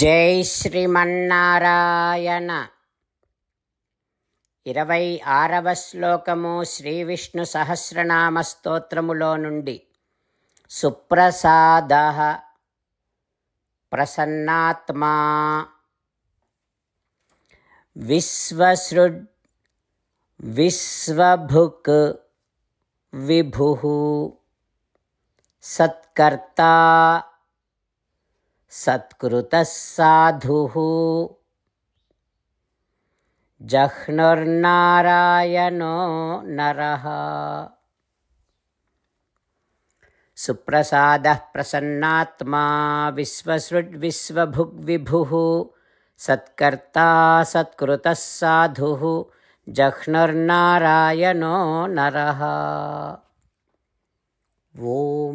జై శ్రీమన్నారాయణ ఇరవై ఆరవ శ్లోకము శ్రీ విష్ణు సహస్రనామ స్తోత్రములో నుండి సుప్రసాద ప్రసన్నాత్మా విశ్వసృ విశ్వభుక్ విభు సత్కర్త सत्कृतः साधुः जह्नुर्नारायणो नरः सुप्रसाद प्रसन्नात्मा विश्वभुग्विभुः सत्कर्ता सत्कृतः साधुः जह्नुर्नारायणो नरः ॐ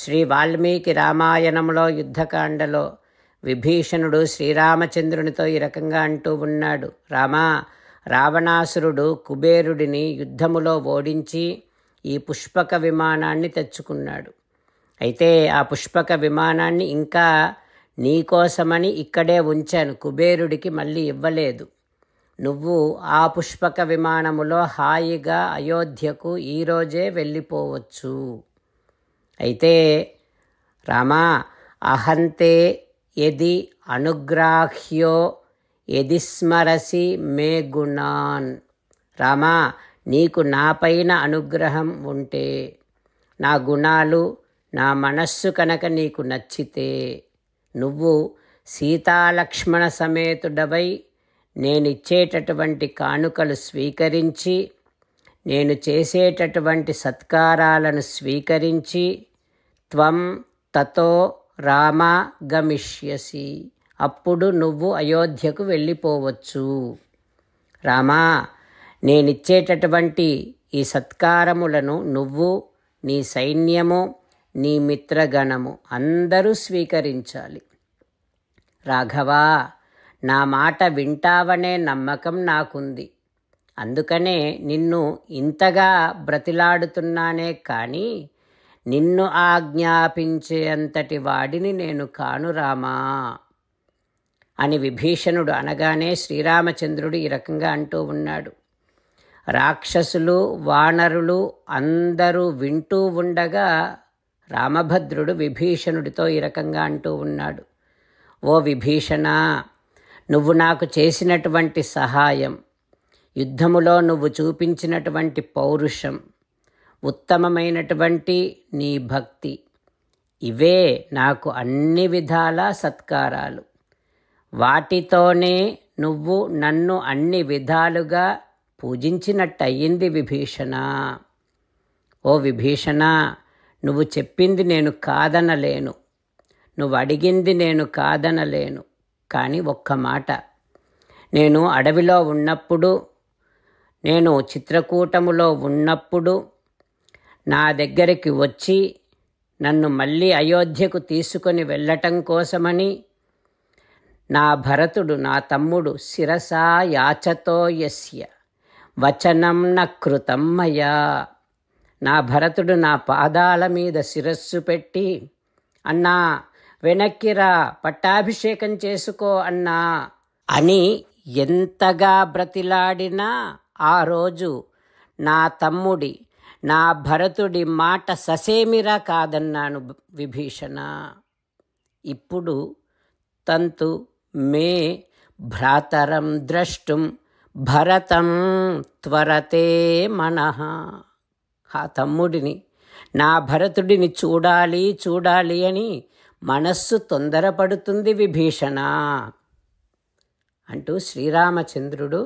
శ్రీ వాల్మీకి రామాయణంలో యుద్ధకాండలో విభీషణుడు శ్రీరామచంద్రునితో ఈ రకంగా అంటూ ఉన్నాడు రామా రావణాసురుడు కుబేరుడిని యుద్ధములో ఓడించి ఈ పుష్పక విమానాన్ని తెచ్చుకున్నాడు అయితే ఆ పుష్పక విమానాన్ని ఇంకా నీకోసమని ఇక్కడే ఉంచాను కుబేరుడికి మళ్ళీ ఇవ్వలేదు నువ్వు ఆ పుష్పక విమానములో హాయిగా అయోధ్యకు ఈరోజే వెళ్ళిపోవచ్చు అయితే రామా అహంతే ఎది అనుగ్రాహ్యో ఎది స్మరసి మే గుణాన్ రామా నీకు నాపైన అనుగ్రహం ఉంటే నా గుణాలు నా మనస్సు కనుక నీకు నచ్చితే నువ్వు సీతాలక్ష్మణ సమేతుడవై నేనిచ్చేటటువంటి కానుకలు స్వీకరించి నేను చేసేటటువంటి సత్కారాలను స్వీకరించి త్వం తతో రామ గమిష్యసి అప్పుడు నువ్వు అయోధ్యకు వెళ్ళిపోవచ్చు రామా నేనిచ్చేటటువంటి ఈ సత్కారములను నువ్వు నీ సైన్యము నీ మిత్రగణము అందరూ స్వీకరించాలి రాఘవా నా మాట వింటావనే నమ్మకం నాకుంది అందుకనే నిన్ను ఇంతగా బ్రతిలాడుతున్నానే కానీ నిన్ను ఆజ్ఞాపించేంతటి వాడిని నేను కానురామా అని విభీషణుడు అనగానే శ్రీరామచంద్రుడు ఈ రకంగా అంటూ ఉన్నాడు రాక్షసులు వానరులు అందరూ వింటూ ఉండగా రామభద్రుడు విభీషణుడితో ఈ రకంగా అంటూ ఉన్నాడు ఓ విభీషణ నువ్వు నాకు చేసినటువంటి సహాయం యుద్ధములో నువ్వు చూపించినటువంటి పౌరుషం ఉత్తమమైనటువంటి నీ భక్తి ఇవే నాకు అన్ని విధాల సత్కారాలు వాటితోనే నువ్వు నన్ను అన్ని విధాలుగా పూజించినట్టయింది విభీషణ ఓ విభీషణ నువ్వు చెప్పింది నేను కాదనలేను నువ్వు అడిగింది నేను కాదనలేను కానీ ఒక్క మాట నేను అడవిలో ఉన్నప్పుడు నేను చిత్రకూటములో ఉన్నప్పుడు నా దగ్గరికి వచ్చి నన్ను మళ్ళీ అయోధ్యకు తీసుకొని వెళ్ళటం కోసమని నా భరతుడు నా తమ్ముడు శిరసా యాచతో యస్య వచనం నకృతమ్మయా నా భరతుడు నా పాదాల మీద శిరస్సు పెట్టి అన్నా వెనక్కిరా పట్టాభిషేకం చేసుకో అన్నా అని ఎంతగా బ్రతిలాడినా ఆ రోజు నా తమ్ముడి నా భరతుడి మాట ససేమిరా కాదన్నాను విభీషణ ఇప్పుడు తంతు మే భ్రాతరం ద్రష్టుం భరతం త్వరతే మన ఆ తమ్ముడిని నా భరతుడిని చూడాలి చూడాలి అని మనస్సు తొందరపడుతుంది విభీషణ అంటూ శ్రీరామచంద్రుడు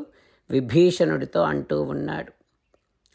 విభీషణుడితో అంటూ ఉన్నాడు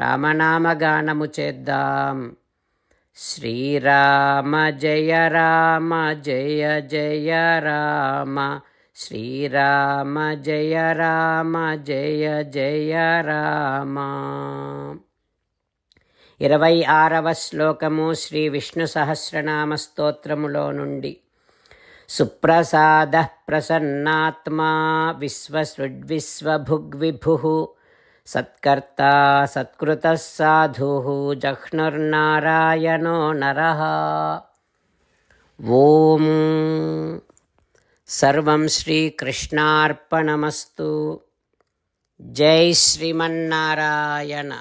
రామనామగానము చేద్దాం శ్రీరామ జయ రామ జయ జయ రామ శ్రీరామ జయ రామ జయ జయ రామ ఇరవై ఆరవ శ్లోకము శ్రీ విష్ణు సహస్రనామ స్తోత్రములో నుండి సుప్రసాద ప్రసన్నాత్మా విశ్వసృడ్విశ్వభుగ్విభు सत्कर्ता सत्कृतः साधुः जह्नुर्नारायणो नरः ॐ सर्वं श्रीकृष्णार्पणमस्तु जै श्रीमन्नारायण